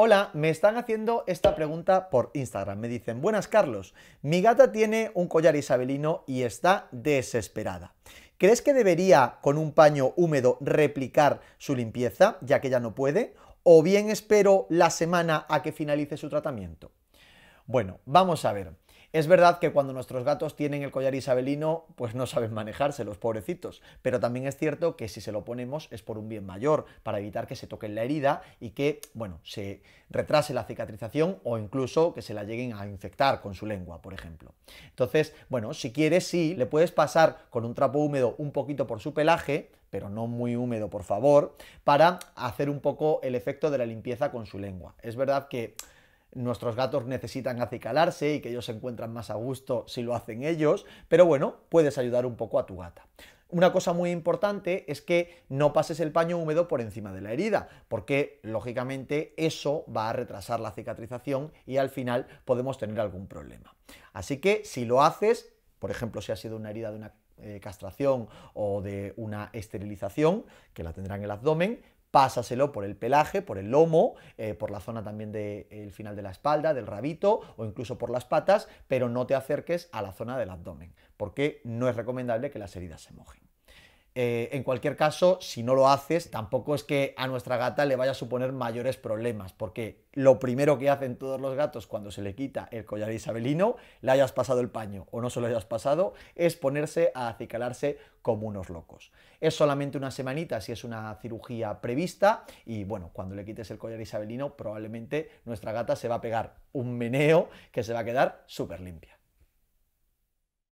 Hola, me están haciendo esta pregunta por Instagram. Me dicen, buenas Carlos, mi gata tiene un collar isabelino y está desesperada. ¿Crees que debería con un paño húmedo replicar su limpieza, ya que ya no puede? ¿O bien espero la semana a que finalice su tratamiento? Bueno, vamos a ver. Es verdad que cuando nuestros gatos tienen el collar isabelino, pues no saben manejarse, los pobrecitos, pero también es cierto que si se lo ponemos es por un bien mayor, para evitar que se toquen la herida y que, bueno, se retrase la cicatrización o incluso que se la lleguen a infectar con su lengua, por ejemplo. Entonces, bueno, si quieres, sí, le puedes pasar con un trapo húmedo un poquito por su pelaje, pero no muy húmedo, por favor, para hacer un poco el efecto de la limpieza con su lengua. Es verdad que nuestros gatos necesitan acicalarse y que ellos se encuentran más a gusto si lo hacen ellos, pero bueno, puedes ayudar un poco a tu gata. Una cosa muy importante es que no pases el paño húmedo por encima de la herida, porque lógicamente eso va a retrasar la cicatrización y al final podemos tener algún problema. Así que si lo haces, por ejemplo, si ha sido una herida de una eh, castración o de una esterilización, que la tendrá en el abdomen, pásaselo por el pelaje, por el lomo, eh, por la zona también del final de la espalda, del rabito o incluso por las patas, pero no te acerques a la zona del abdomen, porque no es recomendable que las heridas se mojen. Eh, en cualquier caso, si no lo haces, tampoco es que a nuestra gata le vaya a suponer mayores problemas, porque lo primero que hacen todos los gatos cuando se le quita el collar isabelino, le hayas pasado el paño o no se lo hayas pasado, es ponerse a acicalarse como unos locos. Es solamente una semanita si es una cirugía prevista y bueno, cuando le quites el collar isabelino, probablemente nuestra gata se va a pegar un meneo que se va a quedar súper limpia.